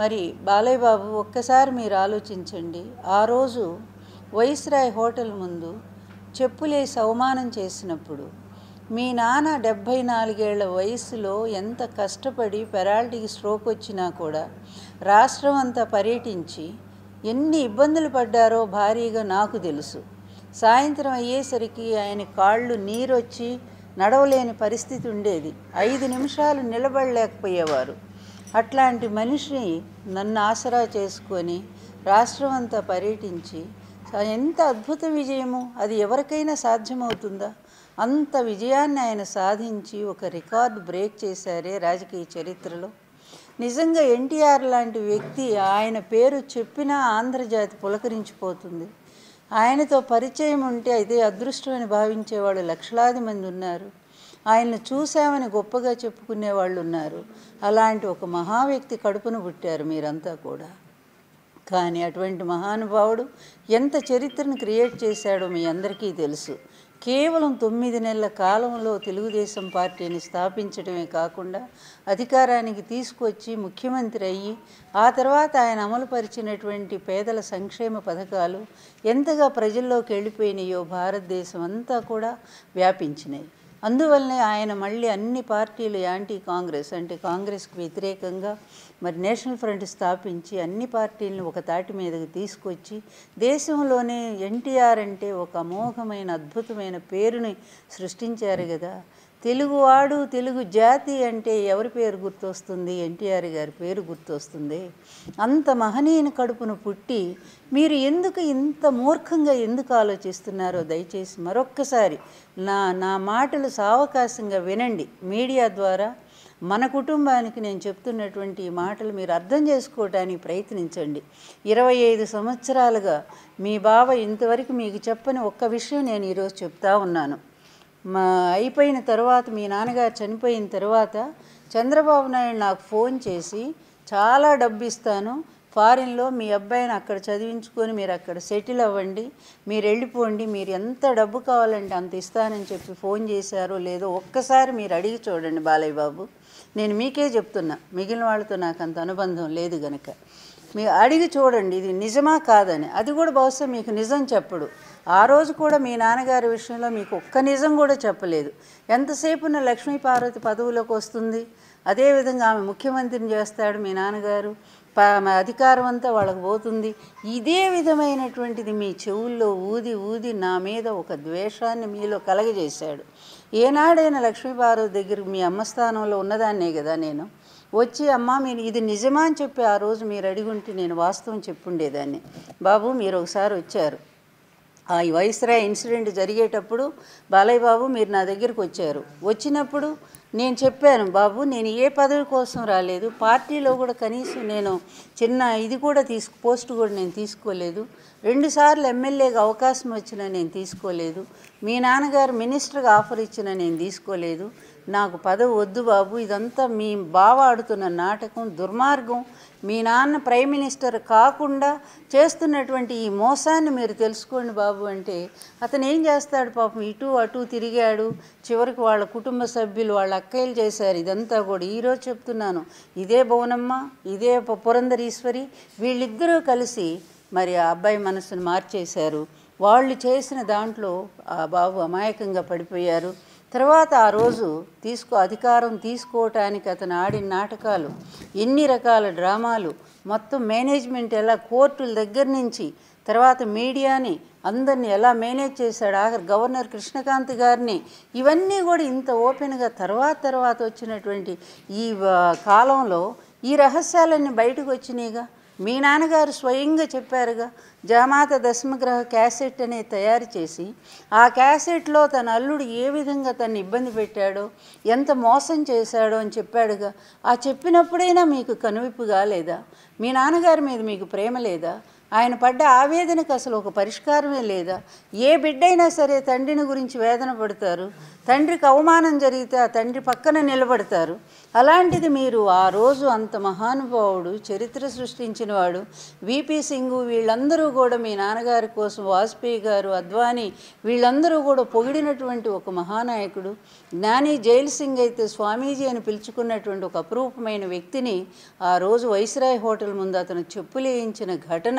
మరి బాలయ్య బాబు ఒక్కసారి మీరు ఆలోచించండి ఆ రోజు వైస్రాయ్ హోటల్ ముందు చెప్పులేసి అవమానం చేసినప్పుడు మీ నాన్న డెబ్భై నాలుగేళ్ల వయసులో ఎంత కష్టపడి పెరాల్టీకి స్ట్రోక్ వచ్చినా కూడా రాష్ట్రం అంతా పర్యటించి ఎన్ని ఇబ్బందులు పడ్డారో భారీగా నాకు తెలుసు సాయంత్రం అయ్యేసరికి ఆయన కాళ్ళు నీరొచ్చి నడవలేని పరిస్థితి ఉండేది ఐదు నిమిషాలు నిలబడలేకపోయేవారు అట్లాంటి మనిషిని నన్ను ఆసరా చేసుకొని రాష్ట్రం అంతా పర్యటించి ఎంత అద్భుత విజయము అది ఎవరికైనా సాధ్యమవుతుందా అంత విజయాన్ని ఆయన సాధించి ఒక రికార్డు బ్రేక్ చేశారే రాజకీయ చరిత్రలో నిజంగా ఎన్టీఆర్ లాంటి వ్యక్తి ఆయన పేరు చెప్పినా ఆంధ్రజాతి పులకరించిపోతుంది ఆయనతో పరిచయం ఉంటే అయితే అదృష్టం అని భావించేవాళ్ళు లక్షలాది మంది ఉన్నారు ఆయనను చూశామని గొప్పగా చెప్పుకునే వాళ్ళు ఉన్నారు అలాంటి ఒక మహా వ్యక్తి కడుపును పుట్టారు మీరంతా కూడా కానీ అటువంటి మహానుభావుడు ఎంత చరిత్రను క్రియేట్ చేశాడో మీ అందరికీ తెలుసు కేవలం తొమ్మిది నెలల కాలంలో తెలుగుదేశం పార్టీని స్థాపించడమే కాకుండా అధికారానికి తీసుకొచ్చి ముఖ్యమంత్రి అయ్యి ఆ తర్వాత ఆయన అమలుపరిచినటువంటి పేదల సంక్షేమ పథకాలు ఎంతగా ప్రజల్లోకి వెళ్ళిపోయినాయో భారతదేశం అంతా కూడా వ్యాపించినాయి అందువల్లనే ఆయన మళ్ళీ అన్ని పార్టీలు యాంటీ కాంగ్రెస్ అంటే కాంగ్రెస్కి వ్యతిరేకంగా మరి నేషనల్ ఫ్రంట్ స్థాపించి అన్ని పార్టీలను ఒక తాటి మీదకి తీసుకొచ్చి దేశంలోనే ఎన్టీఆర్ అంటే ఒక అమోఘమైన అద్భుతమైన పేరుని సృష్టించారు కదా తెలుగువాడు తెలుగు జాతి అంటే ఎవరి పేరు గుర్తొస్తుంది ఎన్టీఆర్ గారి పేరు గుర్తొస్తుంది అంత మహనీయుని కడుపును పుట్టి మీరు ఎందుకు ఇంత మూర్ఖంగా ఎందుకు ఆలోచిస్తున్నారో దయచేసి మరొక్కసారి నా నా మాటలు సావకాశంగా వినండి మీడియా ద్వారా మన కుటుంబానికి నేను చెప్తున్నటువంటి ఈ మాటలు మీరు అర్థం చేసుకోవడానికి ప్రయత్నించండి ఇరవై ఐదు సంవత్సరాలుగా మీ బావ ఇంతవరకు మీకు చెప్పని ఒక్క విషయం నేను ఈరోజు చెప్తా ఉన్నాను మా అయిపోయిన తర్వాత మీ నాన్నగారు చనిపోయిన తర్వాత చంద్రబాబు నాయుడు నాకు ఫోన్ చేసి చాలా డబ్బు ఇస్తాను ఫారిన్లో మీ అబ్బాయిని అక్కడ చదివించుకొని మీరు అక్కడ సెటిల్ అవ్వండి మీరు వెళ్ళిపోండి మీరు ఎంత డబ్బు కావాలంటే అంత ఇస్తానని చెప్పి ఫోన్ చేశారో లేదో ఒక్కసారి మీరు అడిగి చూడండి బాలయ్య బాబు నేను మీకే చెప్తున్నా మిగిలిన వాళ్ళతో నాకు అంత అనుబంధం లేదు గనక మీరు అడిగి చూడండి ఇది నిజమా కాదని అది కూడా బహుశా మీకు నిజం చెప్పడు ఆ రోజు కూడా మీ నాన్నగారి విషయంలో మీకు ఒక్క నిజం కూడా చెప్పలేదు ఎంతసేపు లక్ష్మీ పార్వతి పదవులోకి వస్తుంది అదేవిధంగా ఆమె ముఖ్యమంత్రిని చేస్తాడు మీ నాన్నగారు అధికారం అంతా వాళ్ళకు పోతుంది ఇదే విధమైనటువంటిది మీ చెవుల్లో ఊది ఊది నా మీద ఒక ద్వేషాన్ని మీలో కలగజేశాడు ఏనాడైనా లక్ష్మీపార్వతి దగ్గర మీ అమ్మ స్థానంలో ఉన్నదాన్నే కదా నేను వచ్చి అమ్మ మీరు ఇది నిజమా అని చెప్పి ఆ రోజు మీరు అడిగి ఉంటే నేను వాస్తవం చెప్పుండేదాన్ని బాబు మీరు ఒకసారి వచ్చారు ఆ వైస్రాయ్ ఇన్సిడెంట్ జరిగేటప్పుడు బాలయ్య బాబు మీరు నా దగ్గరికి వచ్చారు వచ్చినప్పుడు నేను చెప్పాను బాబు నేను ఏ పదవి కోసం రాలేదు పార్టీలో కూడా కనీసం నేను చిన్న ఇది కూడా తీసుకు పోస్ట్ కూడా నేను తీసుకోలేదు రెండుసార్లు ఎమ్మెల్యేగా అవకాశం వచ్చినా నేను తీసుకోలేదు మీ నాన్నగారు మినిస్టర్గా ఆఫర్ ఇచ్చినా నేను తీసుకోలేదు నాకు పదవి వద్దు బాబు ఇదంతా మీ బావ ఆడుతున్న నాటకం దుర్మార్గం మీ నాన్న ప్రైమ్ మినిస్టర్ కాకుండా చేస్తున్నటువంటి ఈ మోసాన్ని మీరు తెలుసుకోండి బాబు అంటే అతను ఏం చేస్తాడు పాపం ఇటు అటు తిరిగాడు చివరికి వాళ్ళ కుటుంబ సభ్యులు వాళ్ళ అక్కయ్యలు చేశారు ఇదంతా కూడా ఈరోజు చెప్తున్నాను ఇదే భువనమ్మ ఇదే పురంధరీశ్వరి వీళ్ళిద్దరూ కలిసి మరి ఆ అబ్బాయి మనసును మార్చేశారు వాళ్ళు చేసిన దాంట్లో ఆ బాబు అమాయకంగా పడిపోయారు తర్వాత ఆ రోజు తీసుకో అధికారం తీసుకోవటానికి అతను ఆడిన నాటకాలు ఎన్ని రకాల డ్రామాలు మొత్తం మేనేజ్మెంట్ ఎలా కోర్టుల దగ్గర నుంచి తర్వాత మీడియాని అందరిని ఎలా మేనేజ్ చేశాడు ఆఖరి గవర్నర్ కృష్ణకాంత్ గారిని ఇవన్నీ కూడా ఇంత ఓపెన్గా తర్వాత తర్వాత వచ్చినటువంటి ఈ కాలంలో ఈ రహస్యాలన్నీ బయటకు వచ్చినాయిగా మీ నాన్నగారు స్వయంగా చెప్పారుగా జామాత దశమగ్రహ క్యాసెట్ అనే తయారు చేసి ఆ క్యాసెట్లో తన అల్లుడు ఏ విధంగా తను ఇబ్బంది పెట్టాడో ఎంత మోసం చేశాడో అని చెప్పాడుగా ఆ చెప్పినప్పుడైనా మీకు కనువిప్పుగా లేదా మీ నాన్నగారి మీద మీకు ప్రేమ లేదా ఆయన పడ్డ ఆవేదనకు అసలు ఒక పరిష్కారమే లేదా ఏ బిడ్డైనా సరే తండ్రిని గురించి వేదన పడతారు తండ్రికి అవమానం జరిగితే ఆ తండ్రి పక్కన నిలబడతారు అలాంటిది మీరు ఆ రోజు అంత మహానుభావుడు చరిత్ర సృష్టించినవాడు విపి సింగ్ వీళ్ళందరూ కూడా మీ నాన్నగారి కోసం వాజ్పేయి గారు అద్వానీ వీళ్ళందరూ కూడా పొగిడినటువంటి ఒక మహానాయకుడు జ్ఞాని జైల్ సింగ్ అయితే స్వామీజీ అని పిలుచుకున్నటువంటి ఒక అపురూపమైన వ్యక్తిని ఆ రోజు వైస్రాయ్ హోటల్ ముందు అతను చెప్పులేయించిన ఘటన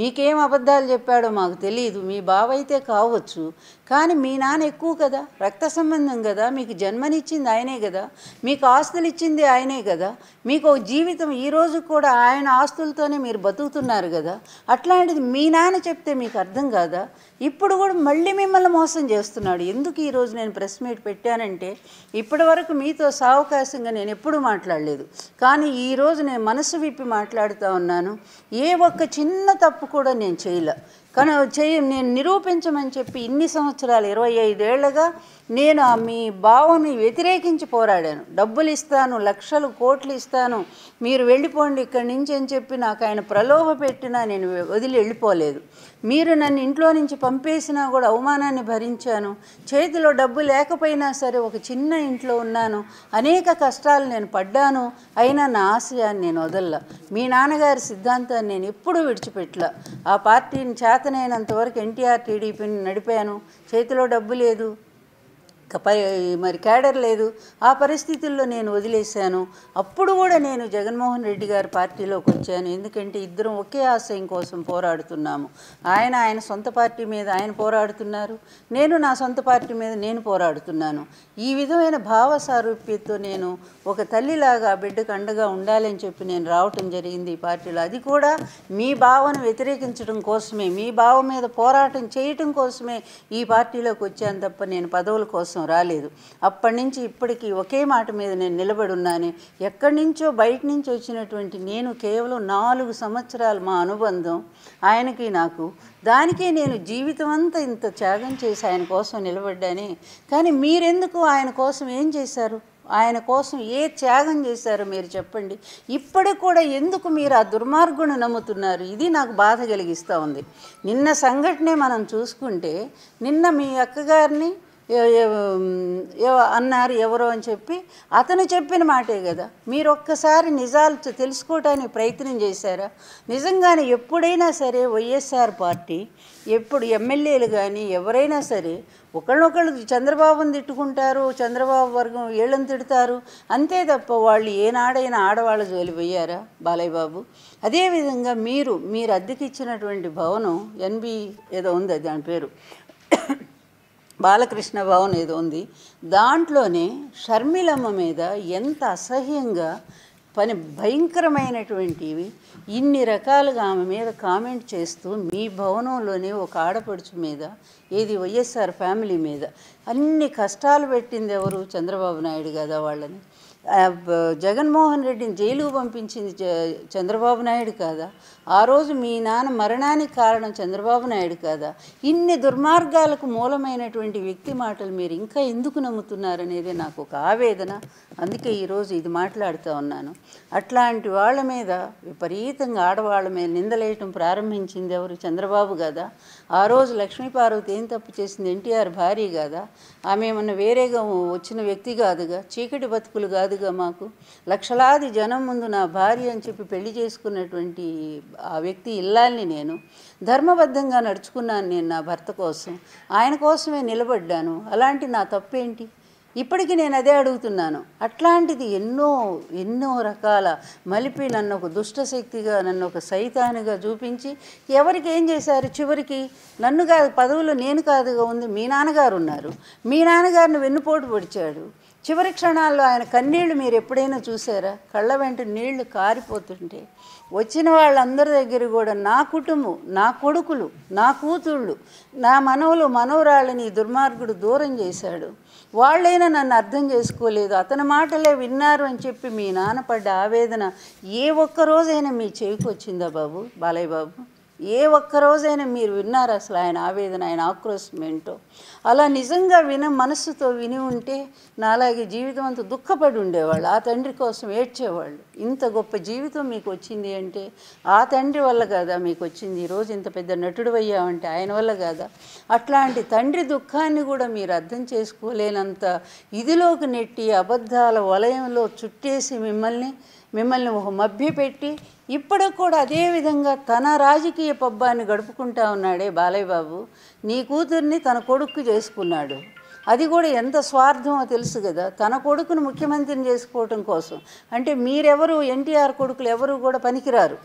మీకేం అబద్ధాలు చెప్పాడో మాకు తెలియదు మీ బావైతే కావచ్చు కానీ మీ నాన్న ఎక్కువ కదా రక్త సంబంధం కదా మీకు జన్మనిచ్చింది ఆయనే కదా మీకు ఆస్తులు ఇచ్చింది ఆయనే కదా మీకు జీవితం ఈరోజు కూడా ఆయన ఆస్తులతోనే మీరు బతుకుతున్నారు కదా అట్లాంటిది మీ నాన్న చెప్తే మీకు అర్థం కాదా ఇప్పుడు కూడా మళ్ళీ మిమ్మల్ని మోసం చేస్తున్నాడు ఎందుకు ఈరోజు నేను ప్రెస్ మీట్ పెట్టానంటే ఇప్పటి వరకు మీతో సావకాశంగా నేను ఎప్పుడూ మాట్లాడలేదు కానీ ఈరోజు నేను మనసు విప్పి మాట్లాడుతూ ఉన్నాను ఏ ఒక్క చిన్న తప్పు కూడా నేను చేయలే కానీ చేయ నేను నిరూపించమని చెప్పి ఇన్ని సంవత్సరాలు ఇరవై ఐదేళ్లుగా నేను ఆ మీ భావని వ్యతిరేకించి పోరాడాను డబ్బులు ఇస్తాను లక్షలు కోట్లు ఇస్తాను మీరు వెళ్ళిపోండి ఇక్కడి నుంచి అని చెప్పి నాకు ఆయన ప్రలోభ పెట్టినా నేను వదిలి వెళ్ళిపోలేదు మీరు నన్ను ఇంట్లో నుంచి పంపేసినా కూడా అవమానాన్ని భరించాను చేతిలో డబ్బు లేకపోయినా సరే ఒక చిన్న ఇంట్లో ఉన్నాను అనేక కష్టాలు నేను పడ్డాను అయినా నా ఆశయాన్ని నేను వదల్లా మీ నాన్నగారి సిద్ధాంతాన్ని నేను ఎప్పుడూ విడిచిపెట్టలా ఆ పార్టీని చేతనైనంత వరకు ఎన్టీఆర్ టీడీపీని నడిపాను చేతిలో డబ్బు లేదు పై మరి క్యాడర్ లేదు ఆ పరిస్థితుల్లో నేను వదిలేశాను అప్పుడు కూడా నేను జగన్మోహన్ రెడ్డి గారి పార్టీలోకి వచ్చాను ఎందుకంటే ఇద్దరం ఒకే ఆశయం కోసం పోరాడుతున్నాము ఆయన ఆయన సొంత పార్టీ మీద ఆయన పోరాడుతున్నారు నేను నా సొంత పార్టీ మీద నేను పోరాడుతున్నాను ఈ విధమైన భావ సారూప్యతతో నేను ఒక తల్లిలాగా బిడ్డకు అండగా ఉండాలని చెప్పి నేను రావటం జరిగింది ఈ పార్టీలో అది కూడా మీ భావను వ్యతిరేకించడం కోసమే మీ భావం మీద పోరాటం చేయటం కోసమే ఈ పార్టీలోకి వచ్చాను తప్ప నేను పదవుల కోసం కోసం రాలేదు అప్పటి నుంచి ఇప్పటికీ ఒకే మాట మీద నేను నిలబడి ఉన్నాను ఎక్కడి నుంచో బయట నుంచి వచ్చినటువంటి నేను కేవలం నాలుగు సంవత్సరాలు మా అనుబంధం ఆయనకి నాకు దానికే నేను జీవితం అంతా ఇంత త్యాగం చేసి ఆయన కోసం నిలబడ్డానే కానీ మీరెందుకు ఆయన కోసం ఏం చేశారు ఆయన కోసం ఏ త్యాగం చేశారో మీరు చెప్పండి ఇప్పటి కూడా ఎందుకు మీరు ఆ దుర్మార్గును నమ్ముతున్నారు ఇది నాకు బాధ కలిగిస్తూ ఉంది నిన్న సంఘటనే మనం చూసుకుంటే నిన్న మీ అక్కగారిని అన్నారు ఎవరో అని చెప్పి అతను చెప్పిన మాటే కదా మీరు ఒక్కసారి నిజాలు తెలుసుకోవటానికి ప్రయత్నం చేశారా నిజంగానే ఎప్పుడైనా సరే వైఎస్ఆర్ పార్టీ ఎప్పుడు ఎమ్మెల్యేలు కానీ ఎవరైనా సరే ఒకళ్ళనొకళ్ళు చంద్రబాబుని తిట్టుకుంటారు చంద్రబాబు వర్గం వీళ్ళని తిడతారు అంతే తప్ప వాళ్ళు ఏనాడైనా ఆడవాళ్ళ జోలి పోయారా బాలయ్య బాబు అదేవిధంగా మీరు మీరు అద్దెకిచ్చినటువంటి భవనం ఎన్బి ఏదో ఉంది దాని పేరు బాలకృష్ణ భవన్ ఏదో ఉంది దాంట్లోనే షర్మిలమ్మ మీద ఎంత అసహ్యంగా పని భయంకరమైనటువంటివి ఇన్ని రకాలుగా ఆమె మీద కామెంట్ చేస్తూ మీ భవనంలోనే ఒక ఆడపడుచు మీద ఏది వైఎస్ఆర్ ఫ్యామిలీ మీద అన్ని కష్టాలు పెట్టింది ఎవరు చంద్రబాబు నాయుడు కదా వాళ్ళని జగన్మోహన్ రెడ్డిని జైలుకు పంపించింది చంద్రబాబు నాయుడు కాదా ఆ రోజు మీ నాన్న మరణానికి కారణం చంద్రబాబు నాయుడు కాదా ఇన్ని దుర్మార్గాలకు మూలమైనటువంటి వ్యక్తి మాటలు మీరు ఇంకా ఎందుకు నమ్ముతున్నారనేది నాకు ఒక ఆవేదన అందుకే ఈరోజు ఇది మాట్లాడుతూ ఉన్నాను అట్లాంటి వాళ్ళ మీద విపరీతంగా ఆడవాళ్ళ మీద నిందలేయటం ప్రారంభించింది ఎవరు చంద్రబాబు కదా ఆ రోజు లక్ష్మీపార్వతి ఏం తప్పు చేసింది ఎన్టీఆర్ భార్య కాదా ఆమె ఏమన్నా వేరేగా వచ్చిన వ్యక్తి కాదుగా చీకటి బతుకులు కాదుగా మాకు లక్షలాది జనం ముందు నా భార్య అని చెప్పి పెళ్లి చేసుకున్నటువంటి ఆ వ్యక్తి ఇల్లాలని నేను ధర్మబద్ధంగా నడుచుకున్నాను నేను నా భర్త కోసం ఆయన కోసమే నిలబడ్డాను అలాంటి నా తప్పేంటి ఇప్పటికి నేను అదే అడుగుతున్నాను అట్లాంటిది ఎన్నో ఎన్నో రకాల మలిపి నన్ను ఒక దుష్టశక్తిగా నన్ను ఒక సైతానిగా చూపించి ఎవరికి ఏం చేశారు చివరికి నన్ను కాదు పదవులు నేను కాదుగా ఉంది మీ నాన్నగారు ఉన్నారు మీ నాన్నగారిని వెన్నుపోటు పొడిచాడు చివరి క్షణాల్లో ఆయన కన్నీళ్లు మీరు ఎప్పుడైనా చూసారా కళ్ళ వెంట నీళ్లు కారిపోతుంటే వచ్చిన వాళ్ళందరి దగ్గర కూడా నా కుటుంబం నా కొడుకులు నా కూతుళ్ళు నా మనవులు మనవరాళ్ళని దుర్మార్గుడు దూరం చేశాడు వాళ్ళైనా నన్ను అర్థం చేసుకోలేదు అతని మాటలే విన్నారు అని చెప్పి మీ నాన్న పడ్డ ఆవేదన ఏ ఒక్కరోజైనా మీ చెవికి వచ్చిందా బాబు బాలయ్య బాబు ఏ ఒక్కరోజైనా మీరు విన్నారు అసలు ఆయన ఆవేదన ఆయన ఆక్రోశం ఏంటో అలా నిజంగా విన మనస్సుతో విని ఉంటే నాలాగే జీవితం అంత దుఃఖపడి ఉండేవాళ్ళు ఆ తండ్రి కోసం ఏడ్చేవాళ్ళు ఇంత గొప్ప జీవితం మీకు వచ్చింది అంటే ఆ తండ్రి వల్ల కాదా మీకు వచ్చింది ఈరోజు ఇంత పెద్ద నటుడు అయ్యామంటే ఆయన వల్ల కాదా అట్లాంటి తండ్రి దుఃఖాన్ని కూడా మీరు అర్థం చేసుకోలేనంత ఇదిలోకి నెట్టి అబద్ధాల వలయంలో చుట్టేసి మిమ్మల్ని మిమ్మల్ని ఒక మభ్యపెట్టి ఇప్పటికి కూడా అదేవిధంగా తన రాజకీయ రాజకీయ పబ్బాన్ని గడుపుకుంటా ఉన్నాడే బాలయ్య బాబు నీ కూతుర్ని తన కొడుకు చేసుకున్నాడు అది కూడా ఎంత స్వార్థమో తెలుసు కదా తన కొడుకును ముఖ్యమంత్రిని చేసుకోవటం కోసం అంటే మీరెవరు ఎన్టీఆర్ కొడుకులు ఎవరు కూడా పనికిరారు